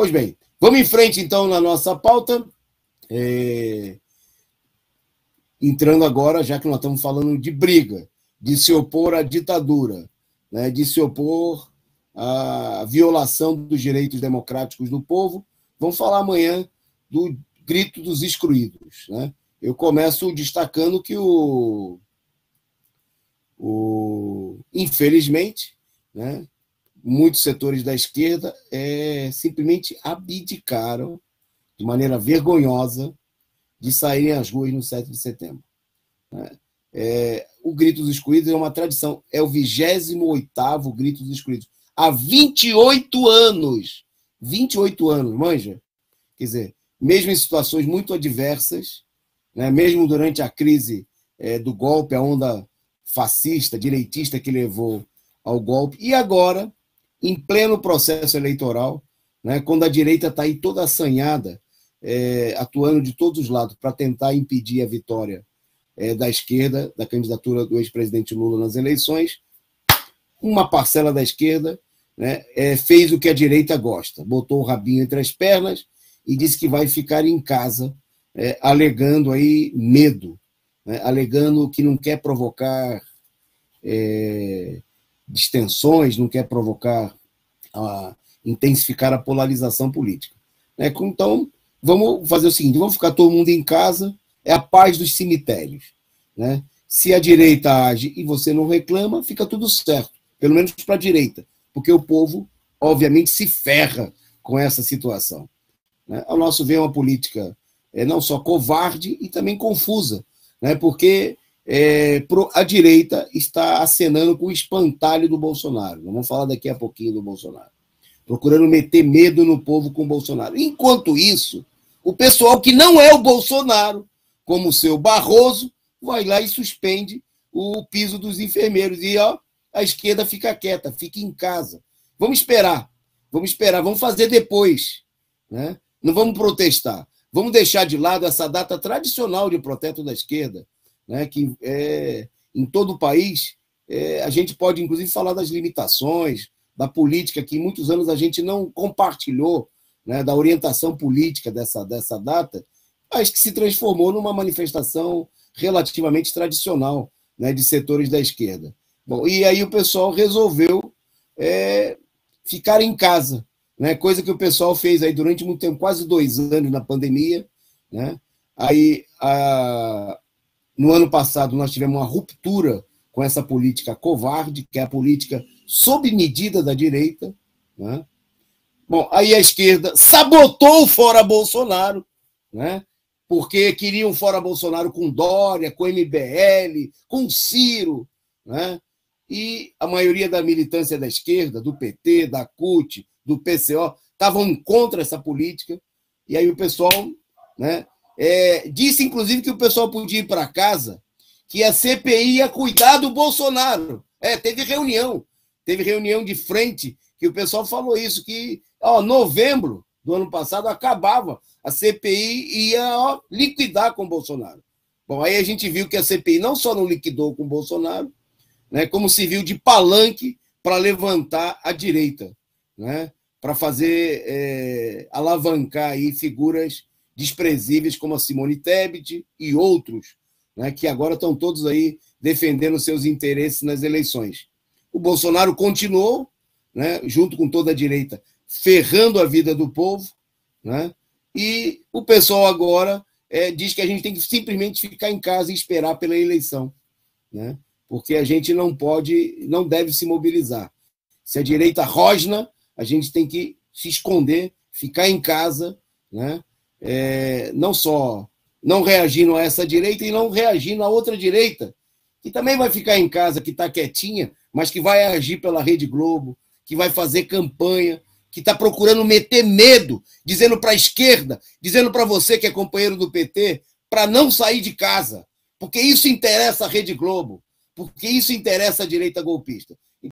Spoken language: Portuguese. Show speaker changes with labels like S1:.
S1: Pois bem, vamos em frente então na nossa pauta. É... Entrando agora, já que nós estamos falando de briga, de se opor à ditadura, né, de se opor à violação dos direitos democráticos do povo, vamos falar amanhã do grito dos excluídos. Né? Eu começo destacando que o, o infelizmente, né, muitos setores da esquerda é, simplesmente abdicaram de maneira vergonhosa de saírem às ruas no 7 de setembro. Né? É, o Grito dos Excluídos é uma tradição, é o 28º Grito dos Excluídos. Há 28 anos! 28 anos, manja? Quer dizer, mesmo em situações muito adversas, né? mesmo durante a crise é, do golpe, a onda fascista, direitista que levou ao golpe, e agora em pleno processo eleitoral, né, quando a direita está aí toda assanhada, é, atuando de todos os lados para tentar impedir a vitória é, da esquerda, da candidatura do ex-presidente Lula nas eleições, uma parcela da esquerda né, é, fez o que a direita gosta, botou o rabinho entre as pernas e disse que vai ficar em casa, é, alegando aí medo, né, alegando que não quer provocar é, distensões, não quer provocar, a, intensificar a polarização política. Né? Então, vamos fazer o seguinte: vamos ficar todo mundo em casa, é a paz dos cemitérios. Né? Se a direita age e você não reclama, fica tudo certo, pelo menos para a direita, porque o povo, obviamente, se ferra com essa situação. Né? Ao nosso ver, é uma política é, não só covarde e também confusa, né? porque é, pro, a direita está acenando com o espantalho do Bolsonaro. vamos falar daqui a pouquinho do Bolsonaro. Procurando meter medo no povo com o Bolsonaro. Enquanto isso, o pessoal que não é o Bolsonaro, como o seu Barroso, vai lá e suspende o piso dos enfermeiros. E ó, a esquerda fica quieta, fica em casa. Vamos esperar, vamos esperar, vamos fazer depois. Né? Não vamos protestar. Vamos deixar de lado essa data tradicional de protesto da esquerda, né, que é, em todo o país é, a gente pode, inclusive, falar das limitações, da política, que muitos anos a gente não compartilhou, né, da orientação política dessa, dessa data, mas que se transformou numa manifestação relativamente tradicional né, de setores da esquerda. Bom, e aí o pessoal resolveu é, ficar em casa, né, coisa que o pessoal fez aí durante muito tempo, quase dois anos na pandemia. Né, aí a, no ano passado, nós tivemos uma ruptura com essa política covarde, que é a política sob medida da direita. Né? Bom, aí a esquerda sabotou o fora Bolsonaro, né? porque queriam fora Bolsonaro com Dória, com MBL, com Ciro. Né? E a maioria da militância da esquerda, do PT, da CUT, do PCO, estavam contra essa política. E aí o pessoal né, é, disse, inclusive, que o pessoal podia ir para casa, que a CPI ia cuidar do Bolsonaro. É, teve reunião. Teve reunião de frente que o pessoal falou isso, que ó, novembro do ano passado acabava. A CPI ia ó, liquidar com o Bolsonaro. Bom, aí a gente viu que a CPI não só não liquidou com o Bolsonaro, né, como se viu de palanque para levantar a direita, né, para fazer é, alavancar aí figuras desprezíveis como a Simone Tebet e outros, né, que agora estão todos aí defendendo seus interesses nas eleições. O Bolsonaro continuou, né, junto com toda a direita, ferrando a vida do povo, né, e o pessoal agora é, diz que a gente tem que simplesmente ficar em casa e esperar pela eleição, né, porque a gente não pode, não deve se mobilizar. Se a direita rosna, a gente tem que se esconder, ficar em casa, né? é, não só não reagindo a essa direita e não reagindo à outra direita, que também vai ficar em casa, que está quietinha, mas que vai agir pela Rede Globo, que vai fazer campanha, que está procurando meter medo, dizendo para a esquerda, dizendo para você que é companheiro do PT, para não sair de casa, porque isso interessa a Rede Globo, porque isso interessa a direita golpista.